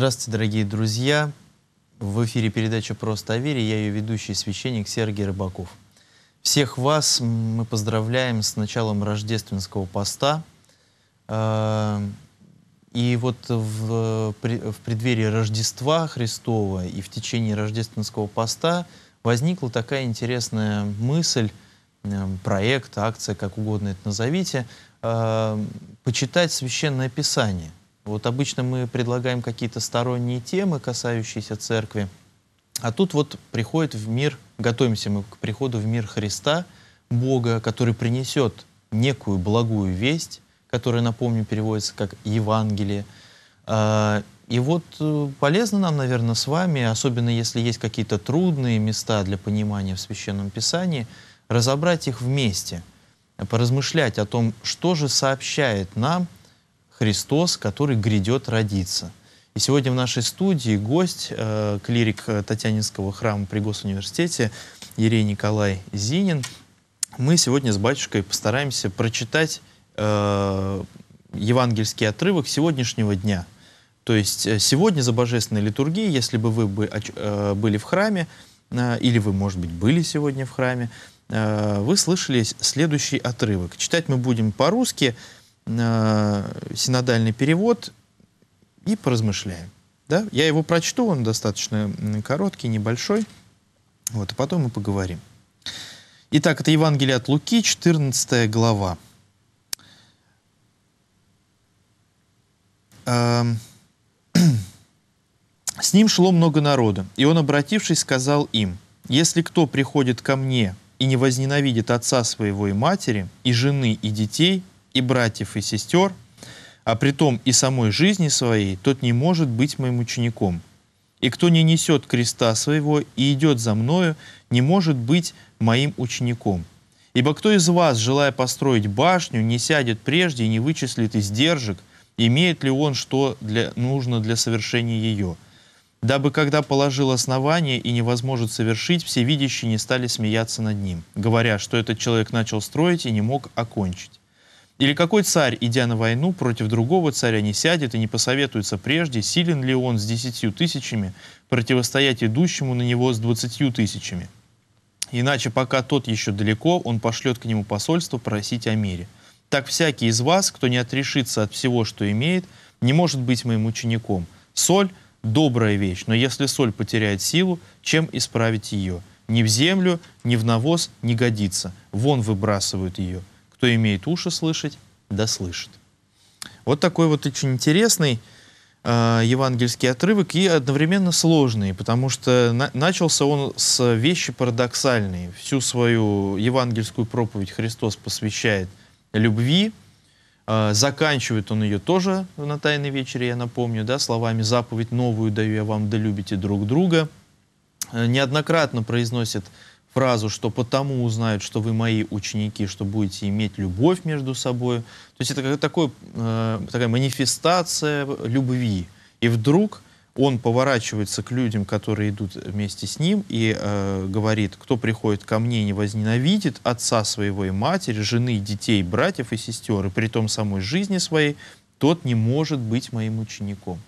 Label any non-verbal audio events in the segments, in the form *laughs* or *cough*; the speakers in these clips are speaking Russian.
Здравствуйте, дорогие друзья. В эфире передача «Просто о вере». Я ее ведущий священник Сергей Рыбаков. Всех вас мы поздравляем с началом рождественского поста. Э, и вот в, преддверии Рождества Христова и в течение рождественского поста возникла такая интересная мысль, э, проект, акция, как угодно это назовите, э, почитать Священное Писание. Вот обычно мы предлагаем какие-то сторонние темы, касающиеся церкви, а тут вот приходит в мир, готовимся мы к приходу в мир Христа, Бога, который принесет некую благую весть, которая, напомню, переводится как Евангелие. А, и вот э, полезно нам, наверное, с вами, особенно если есть какие-то трудные места для понимания в Священном Писании, разобрать их вместе, поразмышлять о том, что же сообщает нам – Христос, который грядет родиться. И сегодня в нашей студии гость, э, клирик э, Татьянинского храма при Госуниверситете Ерей Николай Зинин. Мы сегодня с батюшкой постараемся прочитать э, евангельский отрывок сегодняшнего дня. То есть э, сегодня за божественной литургией, если бы вы бы, э, были в храме, э, или вы, может быть, были сегодня в храме, э, вы слышали следующий отрывок. Читать мы будем по-русски – Э, синодальный перевод и поразмышляем. Да? Я его прочту, он достаточно короткий, небольшой. Вот, а потом мы поговорим. Итак, это Евангелие от Луки, 14 глава. Эм, *clears throat* С ним шло много народа, и он, обратившись, сказал им, «Если кто приходит ко мне и не возненавидит отца своего и матери, и жены, и детей, и братьев, и сестер, а при том и самой жизни своей, тот не может быть моим учеником. И кто не несет креста своего и идет за мною, не может быть моим учеником. Ибо кто из вас, желая построить башню, не сядет прежде и не вычислит издержек, имеет ли он что для, нужно для совершения ее, дабы когда положил основание и невозможно совершить, все видящие не стали смеяться над ним, говоря, что этот человек начал строить и не мог окончить. Или какой царь, идя на войну, против другого царя не сядет и не посоветуется прежде, силен ли он с десятью тысячами противостоять идущему на него с двадцатью тысячами? Иначе, пока тот еще далеко, он пошлет к нему посольство просить о мире. Так всякий из вас, кто не отрешится от всего, что имеет, не может быть моим учеником. Соль – добрая вещь, но если соль потеряет силу, чем исправить ее? Ни в землю, ни в навоз не годится. Вон выбрасывают ее кто имеет уши слышать, да слышит. Вот такой вот очень интересный э, евангельский отрывок и одновременно сложный, потому что на начался он с вещи парадоксальной. Всю свою евангельскую проповедь Христос посвящает любви, а, заканчивает он ее тоже на Тайной вечере, я напомню, да, словами «заповедь новую даю я вам, да любите друг друга». Э, неоднократно произносит фразу, что потому узнают, что вы мои ученики, что будете иметь любовь между собой. То есть это как такой, э, такая манифестация любви. И вдруг он поворачивается к людям, которые идут вместе с ним, и э, говорит, кто приходит ко мне не возненавидит отца своего и матери, жены, детей, братьев и сестер, и при том самой жизни своей, тот не может быть моим учеником.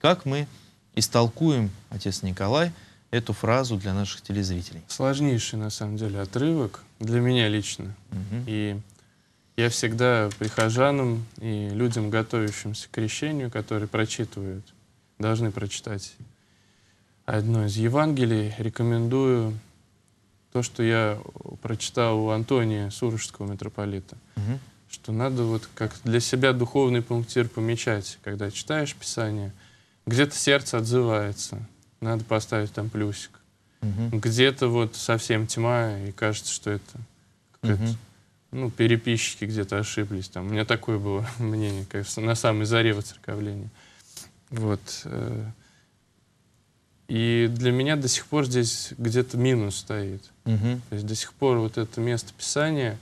Как мы истолкуем, отец Николай, эту фразу для наших телезрителей? Сложнейший, на самом деле, отрывок для меня лично. Угу. И я всегда прихожанам и людям, готовящимся к крещению, которые прочитывают, должны прочитать одно из Евангелий, рекомендую то, что я прочитал у Антония Сурожского митрополита, угу. что надо вот как для себя духовный пунктир помечать, когда читаешь Писание, где-то сердце отзывается — надо поставить там плюсик. Угу. Где-то вот совсем тьма, и кажется, что это какая-то угу ну, переписчики где-то ошиблись. Там. У меня такое было *laughs* мнение, как на самой заре воцерковления. Вот. Э, и для меня до сих пор здесь где-то минус стоит. Угу. То есть до сих пор вот это место писания,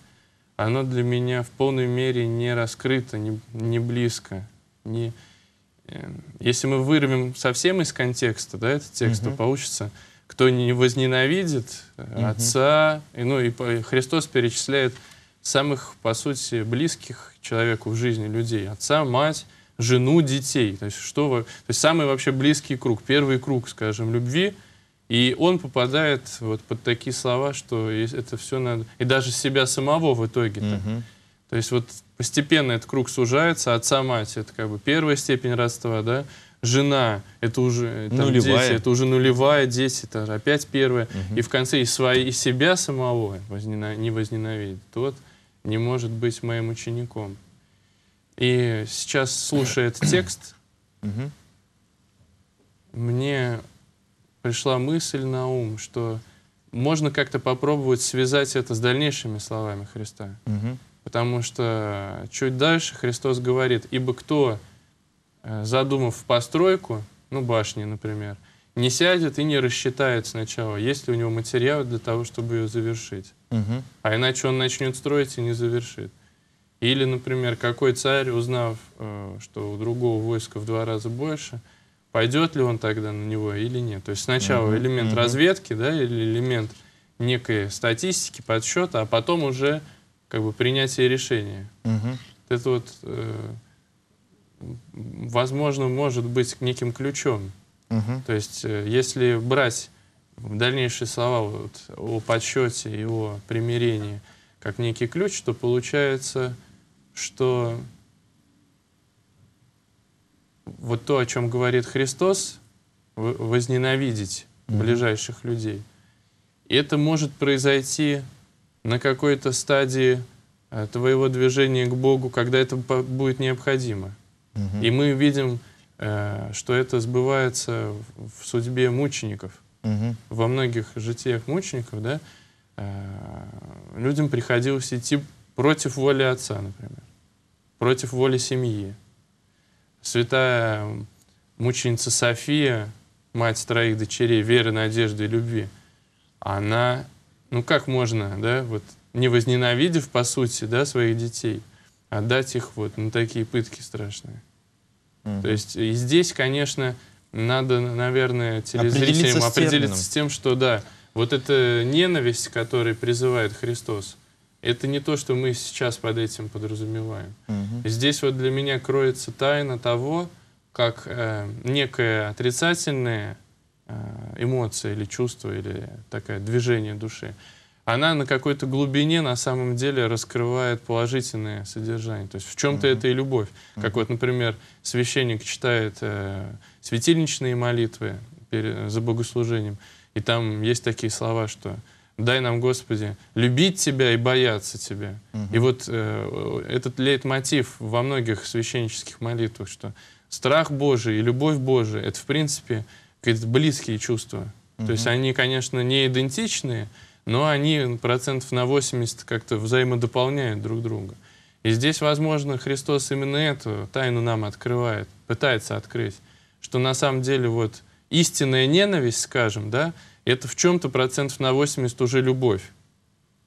оно для меня в полной мере не раскрыто, не, не близко. Не, Э, если мы вырвем совсем из контекста да, этот текст, угу. то получится, кто не возненавидит угу. отца, и, ну и Христос перечисляет самых, по сути, близких человеку в жизни людей, отца, мать, жену, детей. То есть, что, то есть самый вообще близкий круг, первый круг, скажем, любви, и он попадает вот под такие слова, что это все надо... И даже себя самого в итоге-то. Угу. То есть вот Постепенно этот круг сужается. Отца-мать — это как бы первая степень родства, да? Жена — это уже там, нулевая. дети, это уже нулевая, дети — это опять первая. Угу. И в конце и, свои, и себя самого не возненавидит. Тот не может быть моим учеником. И сейчас, слушая этот текст, мне пришла мысль на ум, что можно как-то попробовать связать это с дальнейшими словами Христа. Угу. Потому что чуть дальше Христос говорит, ибо кто, э, задумав постройку, ну башни, например, не сядет и не рассчитает сначала, есть ли у него материал для того, чтобы ее завершить. Угу. А иначе он начнет строить и не завершит. Или, например, какой царь, узнав, э, что у другого войска в два раза больше, пойдет ли он тогда на него или нет. То есть сначала mm элемент mm разведки, да, или элемент некой статистики, подсчета, а потом уже как бы принятие решения. Угу. Это вот, э, возможно, может быть неким ключом. Угу. То есть, э, если брать дальнейшие слова вот, о подсчете и о примирении как некий ключ, то получается, что вот то, о чем говорит Христос, возненавидеть угу. ближайших людей, и это может произойти на какой-то стадии э, твоего движения к Богу, когда это будет необходимо. Угу. И мы видим, э, что это сбывается в судьбе мучеников. Угу. Во многих житиях мучеников, да, э, людям приходилось идти против воли отца, например, против воли семьи. Святая мученица София, мать троих дочерей веры, надежды и любви, она ну как можно, да, вот не возненавидев, по сути, да, своих детей, отдать их вот на такие пытки страшные. Mm. -hmm. То есть и здесь, конечно, надо, наверное, телезрителям определиться, с, определиться с тем, что да, вот эта ненависть, которую призывает Христос, это не то, что мы сейчас под этим подразумеваем. Mm -hmm. Здесь вот для меня кроется тайна того, как э, некое отрицательное Э, эмоция или чувство, или такое движение души, она на какой-то глубине на самом деле раскрывает положительное содержание. То есть в чем-то mm-hmm. это и любовь. Mm-hmm. Как вот, например, священник читает э, светильничные молитвы перед, за богослужением, и там есть такие слова, что дай нам, Господи, любить Тебя и бояться Тебя. Угу. И вот э, этот лейтмотив во многих священнических молитвах, что страх Божий и любовь Божия — это, в принципе, какие-то близкие чувства. Угу. То есть они, конечно, не идентичные, но они процентов на 80 как-то взаимодополняют друг друга. И здесь, возможно, Христос именно эту тайну нам открывает, пытается открыть, что на самом деле вот истинная ненависть, скажем, да, это в чем-то процентов на 80 уже любовь.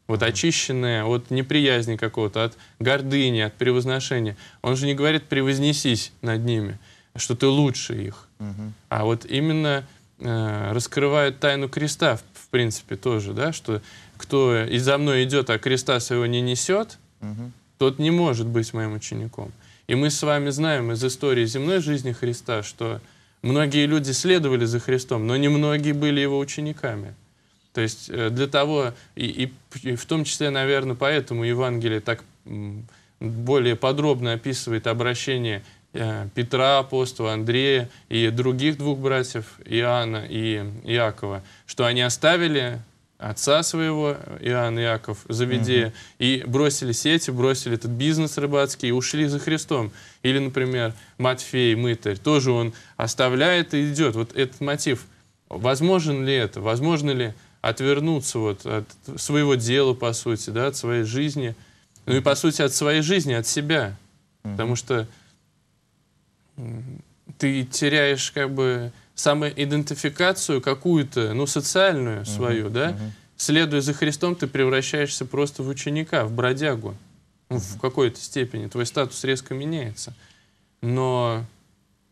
Вот очищенная от неприязни какого-то, от гордыни, от превозношения. Он же не говорит «превознесись над ними» что ты лучше их. Угу. А вот именно э, раскрывает тайну креста, в, в принципе, тоже, да, что кто и за мной идет, а креста своего не несет, угу. тот не может быть моим учеником. И мы с вами знаем из истории земной жизни Христа, что многие люди следовали за Христом, но немногие были его учениками. То есть э, для того, и, и, и в том числе, наверное, поэтому Евангелие так более подробно описывает обращение Э, Петра апостола, Андрея и других двух братьев, Иоанна и Иакова, что они оставили отца своего, Иоанна и Иаков, Завидея, угу. и бросили сети, бросили этот бизнес рыбацкий и ушли за Христом. Или, например, Матфей, мытарь, тоже он оставляет и идет. Вот этот мотив. Возможен ли это? Возможно ли отвернуться вот от своего дела, по сути, да, от своей жизни? Ну и, по сути, от своей жизни, от себя. Угу. Потому что ты теряешь как бы самоидентификацию какую-то, ну, социальную свою, угу, да? Угу. Следуя за Христом, ты превращаешься просто в ученика, в бродягу. Ну, в какой-то степени. Твой статус резко меняется. Но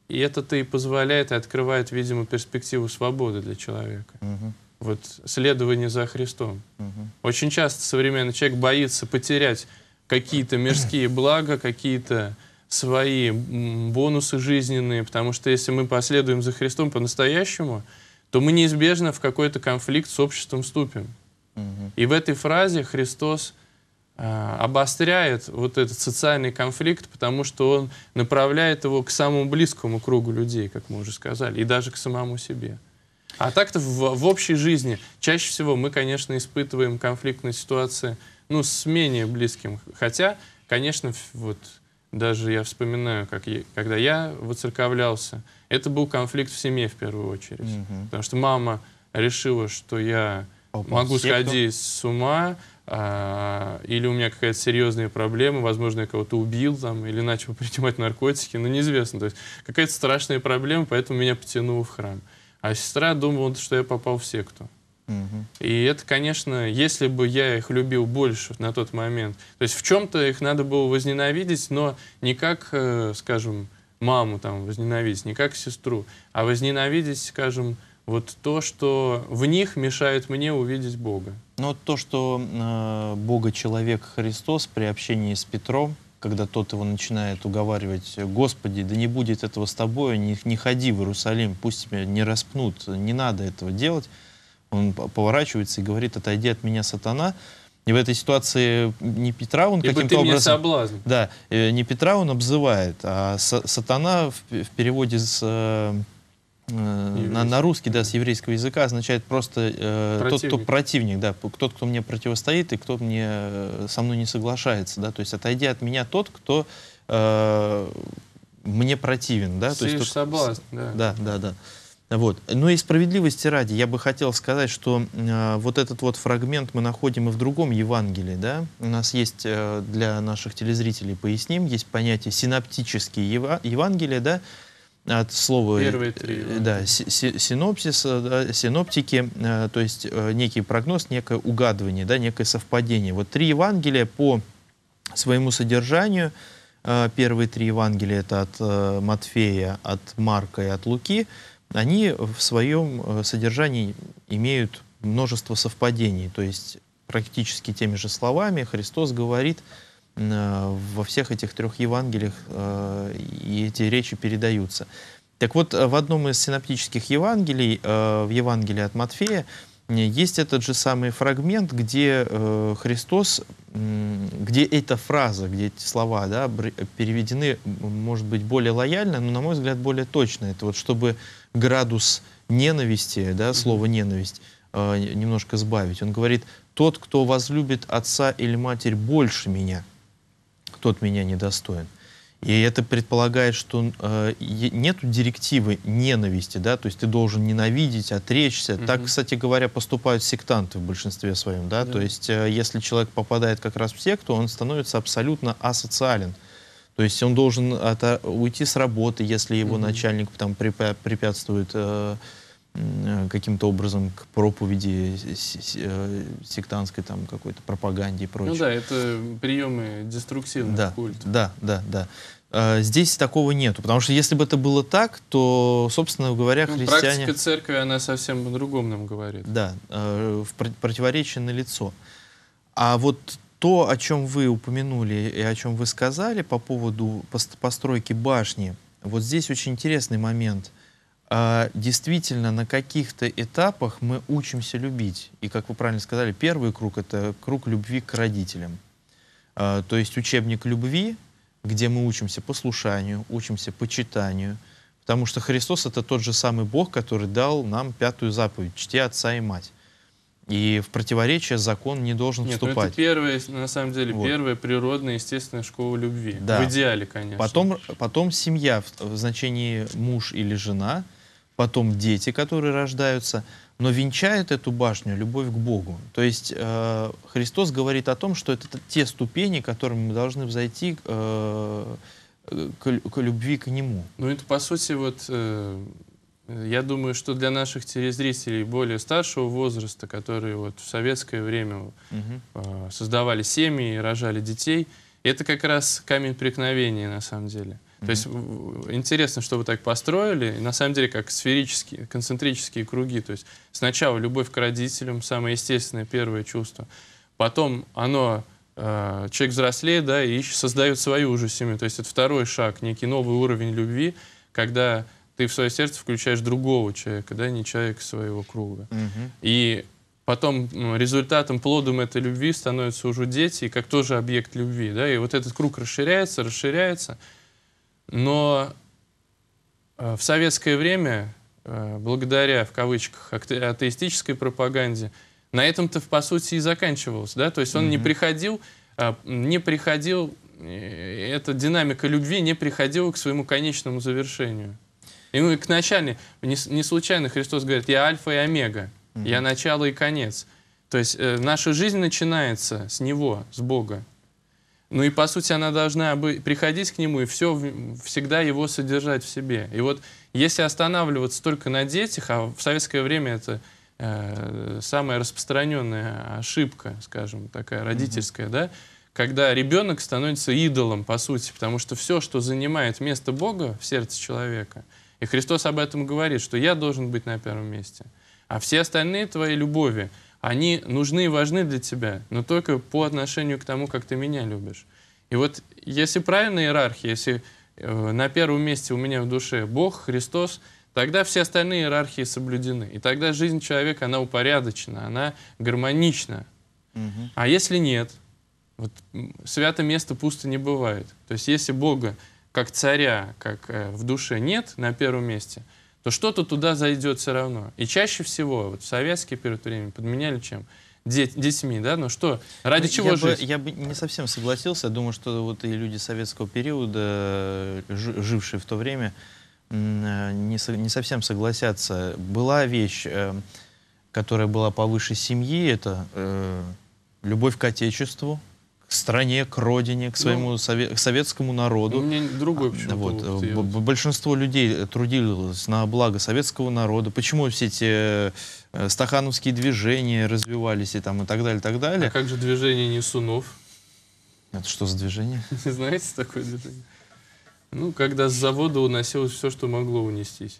и это-то и позволяет, и открывает, видимо, перспективу свободы для человека. Угу. Вот следование за Христом. Угу. Очень часто современный человек боится потерять какие-то мирские блага, какие-то свои бонусы жизненные, потому что если мы последуем за Христом по-настоящему, то мы неизбежно в какой-то конфликт с обществом вступим. И в этой фразе Христос э, обостряет вот этот социальный конфликт, потому что он направляет его к самому близкому кругу людей, как мы уже сказали, и даже к самому себе. А так-то в, в общей жизни чаще всего мы, конечно, испытываем конфликтные ситуации ну, с менее близким. Хотя, конечно, вот даже я вспоминаю, как я, когда я выцерковлялся, это был конфликт в семье в первую очередь. Угу. Потому что мама решила, что я Попал могу секту. сходить с ума, а, или у меня какая-то серьезная проблема, возможно, я кого-то убил там, или начал *laughs* принимать наркотики, ну, неизвестно. То есть какая-то страшная проблема, поэтому меня потянуло в храм. А сестра думала, что я попал в секту. И это, конечно, если бы я их любил больше на тот момент, то есть в чем-то их надо было возненавидеть, но не как, э, скажем, маму там возненавидеть, не как сестру, а возненавидеть, скажем, вот то, что в них мешает мне увидеть Бога. Но ну, то, что э, Бога человек Христос при общении с Петром, когда тот его начинает уговаривать, «Господи, да не будет этого с тобой, не, не ходи в Иерусалим, пусть тебя не распнут, не надо этого делать», он поворачивается и говорит, отойди от меня, сатана. И в этой ситуации не Петра он каким-то образом... Соблазн. Да, э, не Петра он обзывает, а сатана в, в переводе с э, э, на, на русский, да, с еврейского языка означает просто э, тот, кто противник, да, тот, кто мне противостоит и кто мне со мной не соглашается, да, то есть отойди от меня тот, кто э, мне противен, да, Сеешь то есть тот, соблазн, да, да, да, да. Вот. Но и справедливости ради, я бы хотел сказать, что э, вот этот вот фрагмент мы находим и в другом Евангелии. Да? У нас есть э, для наших телезрителей, поясним, есть понятие синаптические ева- Евангелия, да? от слова э, Первые три, да, да синопсис, э, да, синоптики, э, то есть э, некий прогноз, некое угадывание, да, некое совпадение. Вот три Евангелия по своему содержанию, э, первые три Евангелия это от э, Матфея, от Марка и от Луки – они в своем э, содержании имеют множество совпадений. То есть практически теми же словами Христос говорит э, во всех этих трех Евангелиях, э, и эти речи передаются. Так вот, в одном из синоптических Евангелий, в Евангелии от Матфея, Э, есть этот же самый фрагмент, где э, Христос, где эта фраза, где эти слова да, переведены, может быть, более лояльно, но, на мой взгляд, более точно. Это вот чтобы градус ненависти, да, слово «ненависть», э, немножко сбавить. Он говорит, «Тот, кто возлюбит отца или матерь больше меня, тот меня недостоин». достоин. И это предполагает, что э, нет директивы ненависти, да, то есть ты должен ненавидеть, отречься. Угу. Так, кстати говоря, поступают сектанты в большинстве своем, да, да. то есть э, если человек попадает как раз в секту, он становится абсолютно асоциален. То есть он должен от, уйти с работы, если его угу. начальник там препя препятствует э, каким-то образом к проповеди э, сектантской там какой-то пропаганде и ну прочее. Ну да, это приемы деструктивных да, культов. Да, да, да. Э, здесь такого нету, потому что если бы это было так, то, собственно говоря, ну, христиане... Практика церкви, она совсем по-другому нам говорит. Да, э, в противоречие на лицо. А вот то, о чем вы упомянули и о чем вы сказали по поводу постройки башни, вот здесь очень интересный момент. А, действительно, на каких-то этапах мы учимся любить. И, как вы правильно сказали, первый круг — это круг любви к родителям. А, то есть учебник любви — где мы учимся послушанию, учимся почитанию, потому что Христос — это тот же самый Бог, который дал нам пятую заповедь «Чти отца и мать». И в противоречие закон не должен Нет, вступать. Ну это первая, на самом деле, вот. первая природная, естественная школа любви. Да. В идеале, конечно. Потом, потом семья в, в значении муж или жена — потом дети, которые рождаются, но венчает эту башню любовь к Богу. То есть э, Христос говорит о том, что это те ступени, которым мы должны взойти э, к, э, к любви к Нему. Ну это по сути вот, э, я думаю, что для наших телезрителей более старшего возраста, которые вот в советское время угу. э, создавали семьи и рожали детей, это как раз камень преткновения на самом деле. Э, то есть интересно, что вы так построили. И на самом деле, как сферические, концентрические круги. То есть сначала любовь к родителям, самое естественное первое чувство. Потом оно э, человек взрослеет, да, и ищет, создает свою уже семью. То есть это второй шаг, некий новый уровень любви, когда ты в свое сердце включаешь другого человека, да, не человека своего круга. Угу. И потом ну, результатом, плодом этой любви становятся уже дети, и как тоже объект любви, да, и вот этот круг расширяется, расширяется. Но э, в советское время, э, благодаря, в кавычках, атеистической пропаганде, на этом-то, по сути, и заканчивалось. Да? То есть он mm-hmm. не приходил, не приходил, эта динамика любви не приходила к своему конечному завершению. И мы к начале не случайно Христос говорит, я альфа и омега, mm-hmm. я начало и конец. То есть э, наша жизнь начинается с Него, с Бога. Ну и, по сути, она должна бы приходить к нему и все, всегда его содержать в себе. И вот если останавливаться только на детях, а в советское время это э, самая распространенная ошибка, скажем, такая родительская, mm-hmm. да, когда ребенок становится идолом, по сути, потому что все, что занимает место Бога в сердце человека, и Христос об этом говорит, что я должен быть на первом месте, а все остальные твои любови, они нужны и важны для тебя, но только по отношению к тому, как ты меня любишь. И вот если правильная иерархия, если э, на первом месте у меня в душе Бог, Христос, тогда все остальные иерархии соблюдены. И тогда жизнь человека, она упорядочена, она гармонична. Угу. А если нет, вот свято место пусто не бывает. То есть если Бога как царя, как э, в душе нет на первом месте, то что-то туда зайдет все равно. И чаще всего вот в советский период времени подменяли чем? Деть, детьми, да? Ну что, ради я ну, чего я жить? Бы, я бы не совсем согласился. Я думаю, что вот и люди советского периода, э, жившие в то время, э, не, со, не совсем согласятся. Была вещь, э, которая была повыше семьи, это любовь к отечеству, к стране, к родине, к своему ну, сове к советскому народу. У меня другой почему вот. вот э, Большинство людей э, трудилось на благо советского народа. Почему все эти э, стахановские движения развивались и, там, и так далее, и так далее. А как же движение Несунов? Это что за движение? *laughs* Не Знаете такое движение? Ну, когда с завода уносилось все, что могло унестись.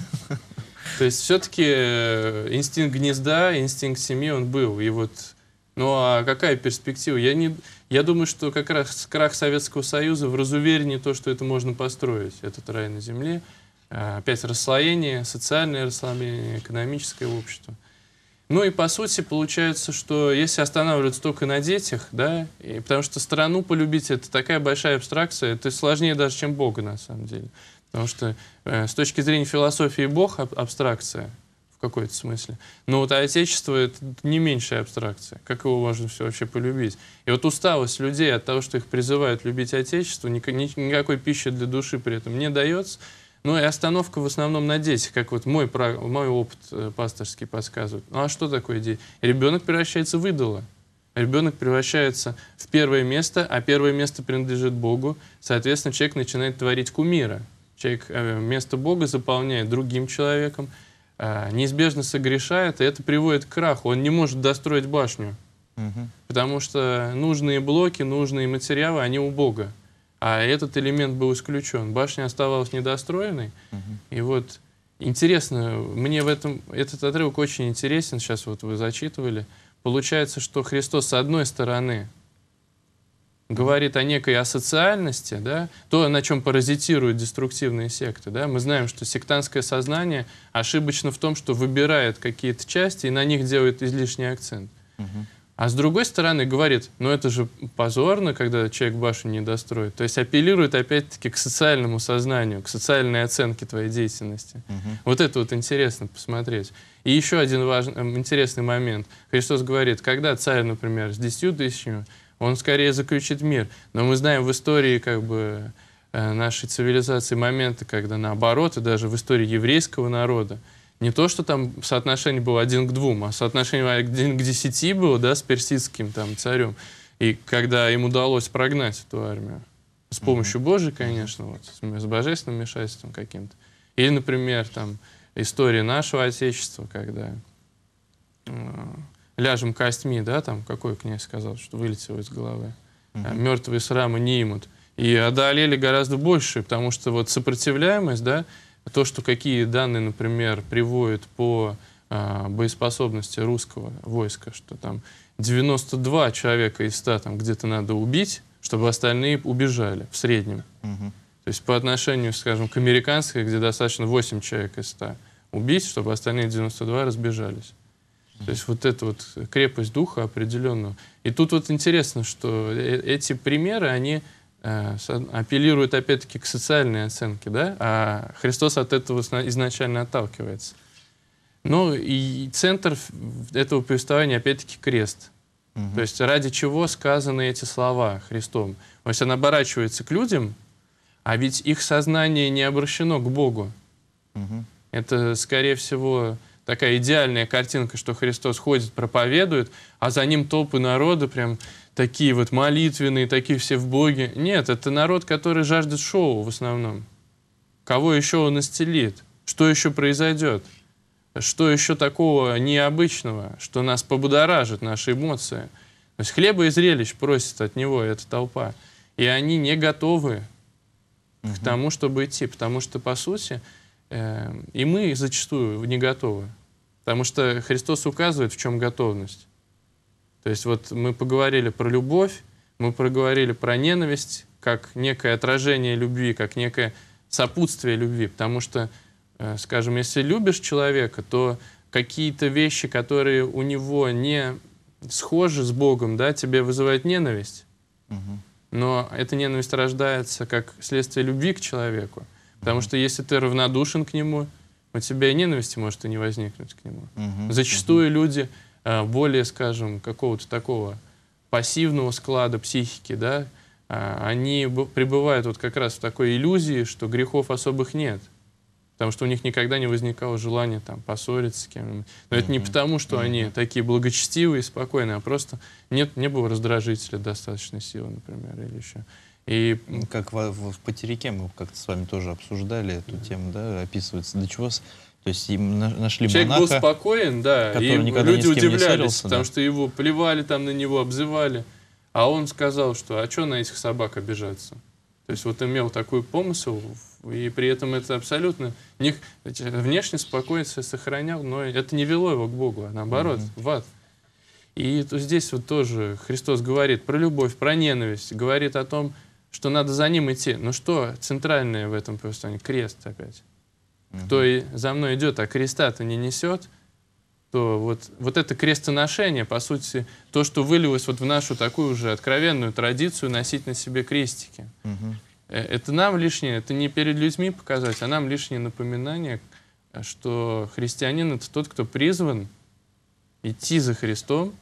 *laughs* То есть все-таки э, инстинкт гнезда, инстинкт семьи, он был. И вот ну а какая перспектива? Я, не, я думаю, что как раз крах Советского Союза в разуверении то, что это можно построить, этот рай на земле. А, опять расслоение, социальное расслоение, экономическое общество. Ну и по сути получается, что если останавливаться только на детях, да, и, потому что страну полюбить это такая большая абстракция, это сложнее даже, чем Бога на самом деле. Потому что э, с точки зрения философии Бог аб абстракция, в какой-то смысле. Но вот отечество — это не меньшая абстракция. Как его важно все вообще полюбить? И вот усталость людей от того, что их призывают любить отечество, никакой пищи для души при этом не дается. Ну и остановка в основном на детях, как вот мой, мой опыт э, пасторский подсказывает. Ну а что такое дети? Ребенок превращается в идола. Ребенок превращается в первое место, а первое место принадлежит Богу. Соответственно, человек начинает творить кумира. Человек э, место Бога заполняет другим человеком – а, неизбежно согрешает, и это приводит к краху. Он не может достроить башню, потому что нужные блоки, нужные материалы, они у Бога. А этот элемент был исключен. Башня оставалась недостроенной. Угу. И вот интересно, мне в этом этот отрывок очень интересен, сейчас вот вы зачитывали. Получается, что Христос с одной стороны говорит о некой асоциальности, да, то, на чем паразитируют деструктивные секты. Да. Мы знаем, что сектантское сознание ошибочно в том, что выбирает какие-то части и на них делает излишний акцент. Угу. А с другой стороны говорит, ну это же позорно, когда человек башню не достроит. То есть апеллирует опять-таки к социальному сознанию, к социальной оценке твоей деятельности. Угу. Вот это вот интересно посмотреть. И еще один важный, эм, интересный момент. Христос говорит, когда царь, например, с десятью тысячами он скорее заключит мир. Но мы знаем в истории как бы э, нашей цивилизации моменты, когда наоборот, и даже в истории еврейского народа, не то, что там соотношение было один к двум, а соотношение один к десяти было, да, с персидским там царем. И когда им удалось прогнать эту армию. С помощью Божьей, конечно, вот, с божественным вмешательством каким-то. Или, например, там история нашего Отечества, когда э, ляжем костьми, да, там какой князь сказал, что вылетело из головы. Угу. А, Мертвые срамы не имут. И одолели гораздо больше, потому что вот сопротивляемость, да, то, что какие данные, например, приводят по э, боеспособности русского войска, что там 92 человека из 100 там где-то надо убить, чтобы остальные убежали в среднем. Угу. То есть по отношению, скажем, к американской, где достаточно 8 человек из 100 убить, чтобы остальные 92 разбежались. То есть вот эта вот крепость духа определенную. И тут вот интересно, что э, эти примеры, они э, апеллируют опять-таки к социальной оценке, да? а Христос от этого изначально отталкивается. Ну и центр этого повествования опять-таки крест. Угу. То есть ради чего сказаны эти слова Христом. То есть он оборачивается к людям, а ведь их сознание не обращено к Богу. Угу. Это, скорее всего, такая идеальная картинка, что Христос ходит, проповедует, а за ним толпы народа прям такие вот молитвенные, такие все в Боге. Нет, это народ, который жаждет шоу в основном. Кого еще он исцелит? Что еще произойдет? Что еще такого необычного, что нас побудоражит, наши эмоции? То есть хлеба и зрелищ просит от него эта толпа. И они не готовы угу. к тому, чтобы идти. Потому что, по сути, Эм, и мы зачастую не готовы. Потому что Христос указывает, в чем готовность. То есть вот мы поговорили про любовь, мы проговорили про ненависть, как некое отражение любви, как некое сопутствие любви. Потому что, э, скажем, если любишь человека, то какие-то вещи, которые у него не схожи с Богом, да, тебе вызывают ненависть. Угу. Но эта ненависть рождается как следствие любви к человеку. Потому что если ты равнодушен к нему, у тебя и ненависти может и не возникнуть к нему. Угу, Зачастую угу. люди э, более, скажем, какого-то такого пассивного склада психики, да, э, они пребывают вот как раз в такой иллюзии, что грехов особых нет. Потому что у них никогда не возникало желания там поссориться с кем-нибудь. Но mm это не потому, что mm они такие благочестивые и спокойные, а просто нет, не было раздражителя достаточной силы, например, или еще. И... Как в, в, в Потерике мы как-то с вами тоже обсуждали эту тему, да, описывается, до чего... То есть им нашли Человек монаха, был спокоен, да, и люди удивлялись, ссорился, потому да. что его плевали там на него, обзывали. А он сказал, что а что на этих собак обижаться? То есть вот имел такой помысел, и при этом это абсолютно них э, внешне спокойствие сохранял, но это не вело его к Богу, а наоборот, mm-hmm. в ад. И то, здесь вот тоже Христос говорит про любовь, про ненависть, говорит о том, что надо за ним идти. Ну что центральное в этом повествовании? Крест опять. Угу. Кто и за мной идет, а креста-то не несет, то вот, вот это крестоношение, по сути, то, что вылилось вот в нашу такую уже откровенную традицию носить на себе крестики. Угу. Это нам лишнее, это не перед людьми показать, а нам лишнее напоминание, что христианин — это тот, кто призван идти за Христом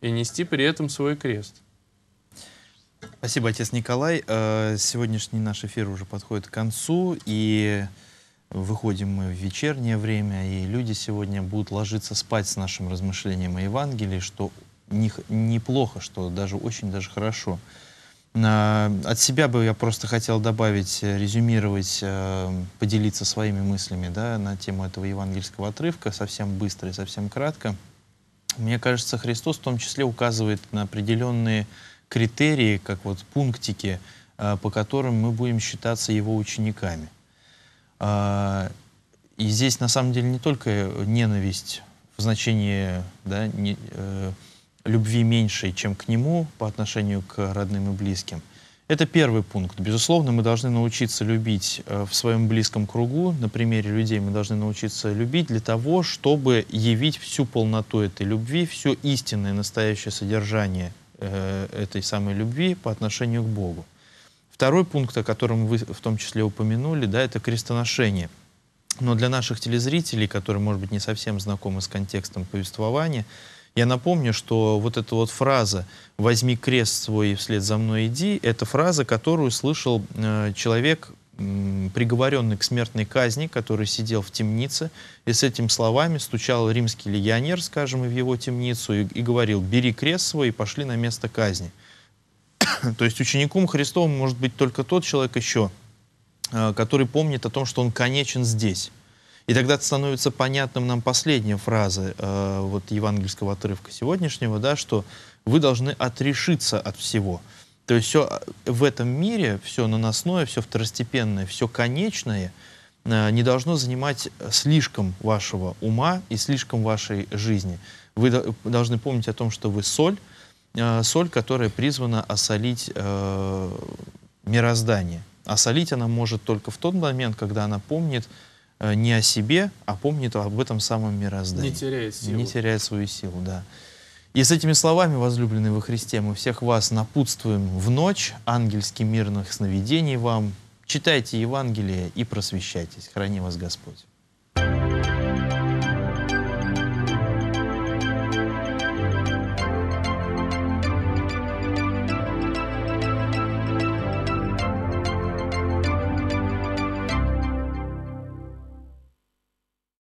и нести при этом свой крест. Спасибо, отец Николай. Э, сегодняшний наш эфир уже подходит к концу, и выходим мы в вечернее время, и люди сегодня будут ложиться спать с нашим размышлением о Евангелии, что не, неплохо, что даже очень даже хорошо. Э, от себя бы я просто хотел добавить, э, резюмировать, поделиться своими мыслями да, на тему этого евангельского отрывка, совсем быстро и совсем кратко. Мне кажется, Христос в том числе указывает на определенные критерии, как вот пунктики, э, по которым мы будем считаться его учениками. А, и здесь на самом деле не только э, ненависть в значении да, не, э, любви меньшей, чем к нему по отношению к родным и близким. Это первый пункт. Безусловно, мы должны научиться любить э, в своем близком кругу, на примере людей мы должны научиться любить для того, чтобы явить всю полноту этой любви, все истинное настоящее содержание Э, этой самой любви по отношению к Богу. Второй пункт, о котором вы в том числе упомянули, да, это крестоношение. Но для наших телезрителей, которые, может быть, не совсем знакомы с контекстом повествования, я напомню, что вот эта вот фраза «возьми крест свой и вслед за мной иди» — это фраза, которую слышал э, человек, приговоренный к смертной казни, который сидел в темнице, и с этими словами стучал римский легионер, скажем, и в его темницу, и, и говорил, бери крест свой и пошли на место казни. *coughs* То есть учеником Христовым может быть только тот человек еще, э, который помнит о том, что он конечен здесь. И тогда становится понятным нам последняя фраза э, вот евангельского отрывка сегодняшнего, да, что вы должны отрешиться от всего – то есть все а, в этом мире, все наносное, все второстепенное, все конечное э, не должно занимать э, слишком вашего ума и слишком вашей жизни. Вы э, должны помнить о том, что вы соль, соль, которая призвана осолить мироздание. Осолить она может только в тот момент, когда она помнит не о себе, а помнит об этом самом мироздании. Не теряет силу. Не теряет свою силу, да. И с этими словами, возлюбленные во Христе, мы всех вас напутствуем в ночь, ангельских мирных сновидений вам. Читайте Евангелие и просвещайтесь. Храни вас Господь.